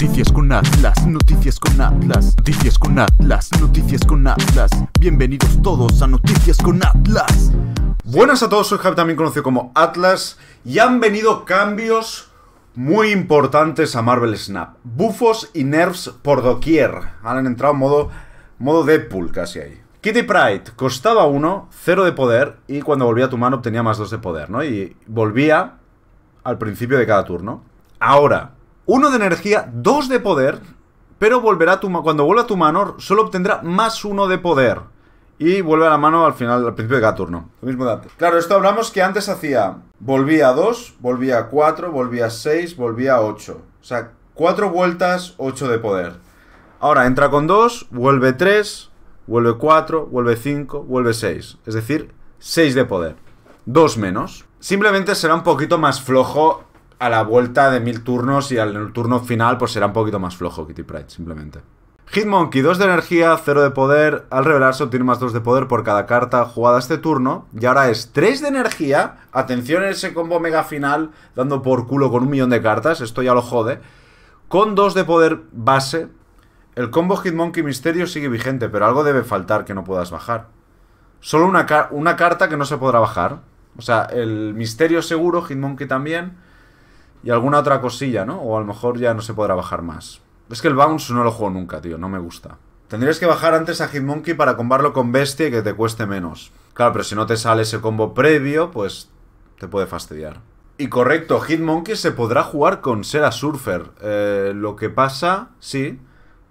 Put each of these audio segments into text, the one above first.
Noticias con Atlas, noticias con Atlas, noticias con Atlas, noticias con Atlas. Bienvenidos todos a Noticias con Atlas. Buenas a todos, soy Javi, también conocido como Atlas, y han venido cambios muy importantes a Marvel Snap. Bufos y nerfs por doquier. Han entrado en modo, modo Deadpool casi ahí. Kitty Pride costaba 1, 0 de poder, y cuando volvía a tu mano obtenía más 2 de poder, ¿no? Y volvía al principio de cada turno. Ahora, 1 de energía, 2 de poder, pero volverá cuando vuelva tu mano solo obtendrá más 1 de poder. Y vuelve a la mano al final, al principio de cada turno. Lo mismo de antes. Claro, esto hablamos que antes hacía. Volvía a 2, volvía a 4, volvía a 6, volvía a 8. O sea, 4 vueltas, 8 de poder. Ahora entra con 2, vuelve 3, vuelve 4, vuelve 5, vuelve 6. Es decir, 6 de poder. 2 menos. Simplemente será un poquito más flojo a la vuelta de mil turnos y al turno final pues será un poquito más flojo Kitty Pride, simplemente. Hitmonkey, 2 de energía, 0 de poder. Al revelarse obtiene más 2 de poder por cada carta jugada este turno. Y ahora es 3 de energía. Atención en ese combo mega final, dando por culo con un millón de cartas. Esto ya lo jode. Con 2 de poder base. El combo Hitmonkey Misterio sigue vigente, pero algo debe faltar que no puedas bajar. Solo una, una carta que no se podrá bajar. O sea, el Misterio seguro, Hitmonkey también. Y alguna otra cosilla, ¿no? O a lo mejor ya no se podrá bajar más. Es que el bounce no lo juego nunca, tío. No me gusta. Tendrías que bajar antes a Hitmonkey para combarlo con Bestia y que te cueste menos. Claro, pero si no te sale ese combo previo, pues te puede fastidiar. Y correcto, Hitmonkey se podrá jugar con Sera Surfer. Eh, lo que pasa, sí.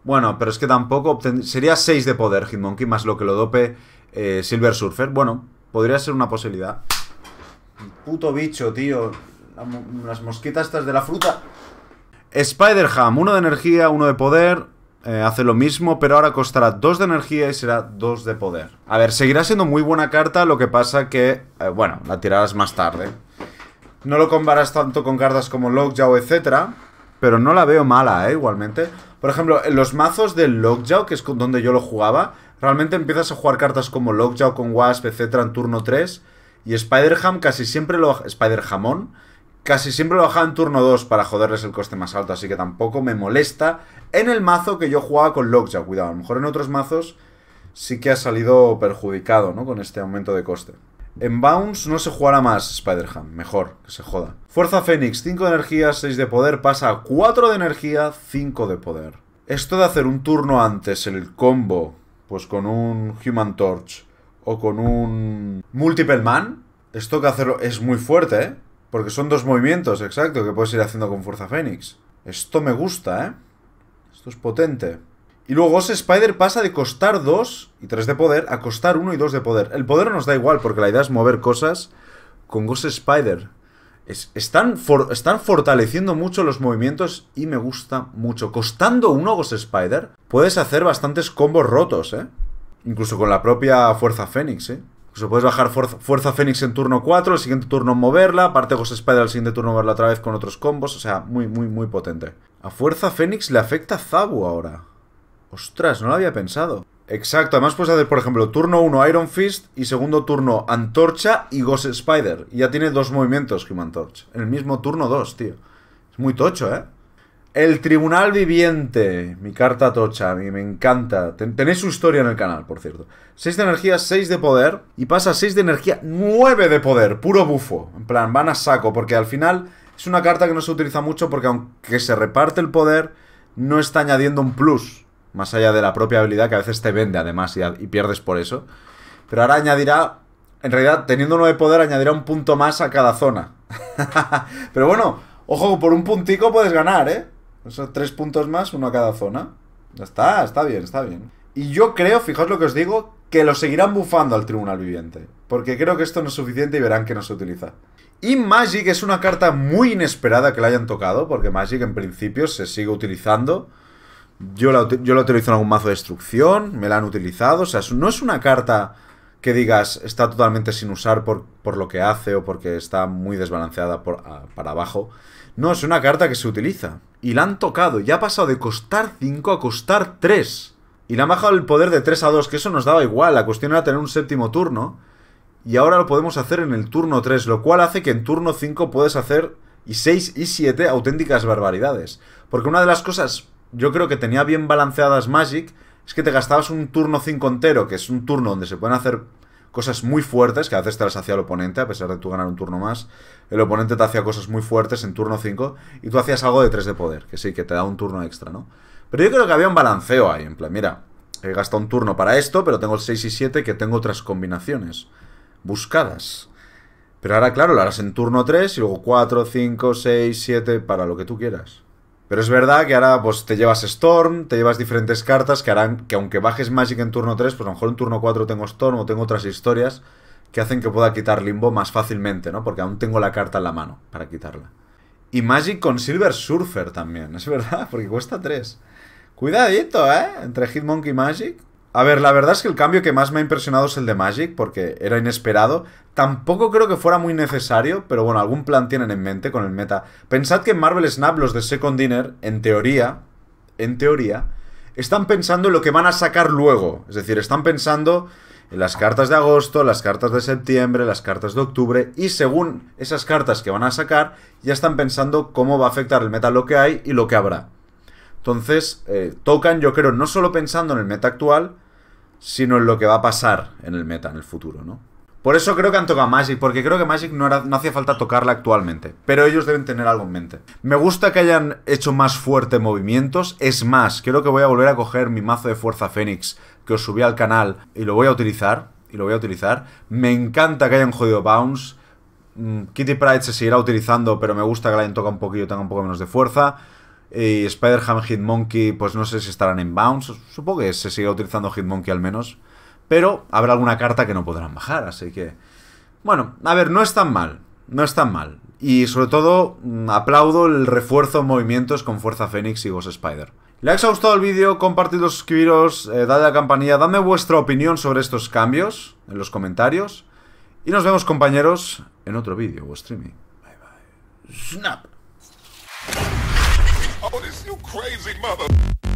Bueno, pero es que tampoco... Sería 6 de poder Hitmonkey más lo que lo dope eh, Silver Surfer. Bueno, podría ser una posibilidad. Puto bicho, tío las mosquitas estas de la fruta. Spider-Ham, uno de energía, uno de poder. Eh, hace lo mismo, pero ahora costará dos de energía y será dos de poder. A ver, seguirá siendo muy buena carta, lo que pasa que, eh, bueno, la tirarás más tarde. No lo comparas tanto con cartas como Lockjaw, etc pero no la veo mala, ¿eh? Igualmente. Por ejemplo, en los mazos del Lockjaw, que es donde yo lo jugaba, realmente empiezas a jugar cartas como Lockjaw con Wasp, etcétera, en turno 3. Y Spider-Ham casi siempre lo... Spider-Hamón Casi siempre lo bajaba en turno 2 para joderles el coste más alto, así que tampoco me molesta en el mazo que yo jugaba con Lockjaw. Cuidado, a lo mejor en otros mazos sí que ha salido perjudicado, ¿no? Con este aumento de coste. En Bounce no se jugará más Spider-Ham, mejor, que se joda. Fuerza Fénix, 5 de energía, 6 de poder, pasa a 4 de energía, 5 de poder. Esto de hacer un turno antes el combo, pues con un Human Torch o con un Multiple Man, esto que hacerlo es muy fuerte, ¿eh? Porque son dos movimientos, exacto, que puedes ir haciendo con Fuerza Fénix. Esto me gusta, ¿eh? Esto es potente. Y luego Ghost Spider pasa de costar dos y 3 de poder a costar uno y dos de poder. El poder nos da igual, porque la idea es mover cosas con Ghost Spider. Es, están, están, fortaleciendo mucho los movimientos y me gusta mucho. Costando uno Ghost Spider, puedes hacer bastantes combos rotos, ¿eh? Incluso con la propia Fuerza Fénix, ¿eh? Pues puedes bajar Fuerza Fénix en turno 4, el siguiente turno moverla, aparte Ghost Spider al siguiente turno moverla otra vez con otros combos, o sea, muy, muy, muy potente. A Fuerza Fénix le afecta Zabu ahora. Ostras, no lo había pensado. Exacto, además puedes hacer, por ejemplo, turno 1 Iron Fist y segundo turno Antorcha y Ghost Spider. Y ya tiene dos movimientos Human Torch. En el mismo turno 2, tío. Es muy tocho, ¿eh? El Tribunal Viviente, mi carta tocha, a mí me encanta. tenéis su historia en el canal, por cierto. 6 de energía, 6 de poder, y pasa 6 de energía, 9 de poder, puro bufo. En plan, van a saco, porque al final es una carta que no se utiliza mucho porque aunque se reparte el poder, no está añadiendo un plus, más allá de la propia habilidad que a veces te vende además y, y pierdes por eso. Pero ahora añadirá, en realidad teniendo 9 de poder, añadirá un punto más a cada zona. Pero bueno, ojo, por un puntico puedes ganar, ¿eh? O sea, tres puntos más, uno a cada zona. ya Está, está bien, está bien. Y yo creo, fijaos lo que os digo, que lo seguirán bufando al Tribunal Viviente. Porque creo que esto no es suficiente y verán que no se utiliza. Y Magic es una carta muy inesperada que la hayan tocado, porque Magic en principio se sigue utilizando. Yo la, yo la utilizo en algún mazo de destrucción, me la han utilizado. O sea, no es una carta que digas está totalmente sin usar por, lo que hace o porque está muy desbalanceada para abajo. No, es una carta que se utiliza. Y la han tocado. Ya ha pasado de costar 5 a costar 3. Y la han bajado el poder de 3 a 2, que eso nos daba igual. La cuestión era tener un séptimo turno. Y ahora lo podemos hacer en el turno 3, lo cual hace que en turno 5 puedes hacer y 6 y 7 auténticas barbaridades. Porque una de las cosas yo creo que tenía bien balanceadas Magic es que te gastabas un turno 5 entero, que es un turno donde se pueden hacer cosas muy fuertes, que a veces te las hacía el oponente, a pesar de tú ganar un turno más. El oponente te hacía cosas muy fuertes en turno 5 y tú hacías algo de 3 de poder, que sí, que te da un turno extra, ¿no? Pero yo creo que había un balanceo ahí, en plan, mira, he gastado un turno para esto, pero tengo el 6 y 7 que tengo otras combinaciones buscadas. Pero ahora, claro, lo harás en turno 3 y luego 4, 5, 6, 7, para lo que tú quieras. Pero es verdad que ahora pues te llevas Storm, te llevas diferentes cartas que harán que aunque bajes Magic en turno 3, pues a lo mejor en turno 4 tengo Storm o tengo otras historias que hacen que pueda quitar Limbo más fácilmente, ¿no? Porque aún tengo la carta en la mano para quitarla. Y Magic con Silver Surfer también, es verdad, porque cuesta 3. Cuidadito, ¿eh? Entre Hitmonkey y Magic. A ver, la verdad es que el cambio que más me ha impresionado es el de Magic, porque era inesperado. Tampoco creo que fuera muy necesario, pero bueno, algún plan tienen en mente con el meta. Pensad que en Marvel Snap los de Second Dinner, en teoría, en teoría, están pensando en lo que van a sacar luego. Es decir, están pensando en las cartas de agosto, las cartas de septiembre, las cartas de octubre, y según esas cartas que van a sacar, ya están pensando cómo va a afectar el meta lo que hay y lo que habrá. Entonces, eh, tocan, yo creo, no solo pensando en el meta actual, sino en lo que va a pasar en el meta, en el futuro, ¿no? Por eso creo que han tocado Magic, porque creo que Magic no, hacía falta tocarla actualmente, pero ellos deben tener algo en mente. Me gusta que hayan hecho más fuerte movimientos, es más, creo que voy a volver a coger mi mazo de Fuerza Fénix que os subí al canal y lo voy a utilizar, y lo voy a utilizar. Me encanta que hayan jodido Bounce, mm, Kitty Pride se seguirá utilizando, pero me gusta que la hayan tocado un poquillo, tenga un poco menos de fuerza. Y Spider-Ham Hitmonkey, pues no sé si estarán en Bounce. Supongo que se siga utilizando Hitmonkey al menos. Pero habrá alguna carta que no podrán bajar, así que... Bueno, a ver, no es tan mal. No es tan mal. Y sobre todo, mm, aplaudo el refuerzo en movimientos con Fuerza Fénix y Ghost Spider. Le ha gustado el vídeo, compartidlo, suscribiros, eh, dadle a la campanilla, dadme vuestra opinión sobre estos cambios en los comentarios. Y nos vemos, compañeros, en otro vídeo o streaming. Bye bye. Snap. Oh, this you crazy mother.